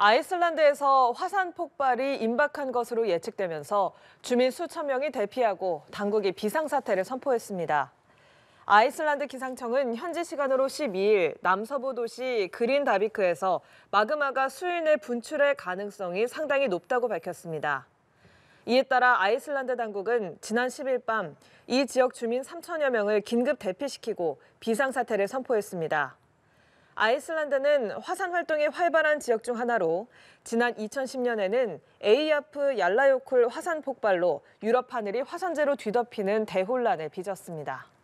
아이슬란드에서 화산 폭발이 임박한 것으로 예측되면서 주민 수천 명이 대피하고 당국이 비상사태를 선포했습니다. 아이슬란드 기상청은 현지 시간으로 12일 남서부 도시 그린다비크에서 마그마가 수인에 분출할 가능성이 상당히 높다고 밝혔습니다. 이에 따라 아이슬란드 당국은 지난 10일 밤 이 지역 주민 3천여 명을 긴급 대피시키고 비상사태를 선포했습니다. 아이슬란드는 화산 활동이 활발한 지역 중 하나로 지난 2010년에는 에이아프 얄라요쿨 화산 폭발로 유럽 하늘이 화산재로 뒤덮이는 대혼란을 빚었습니다.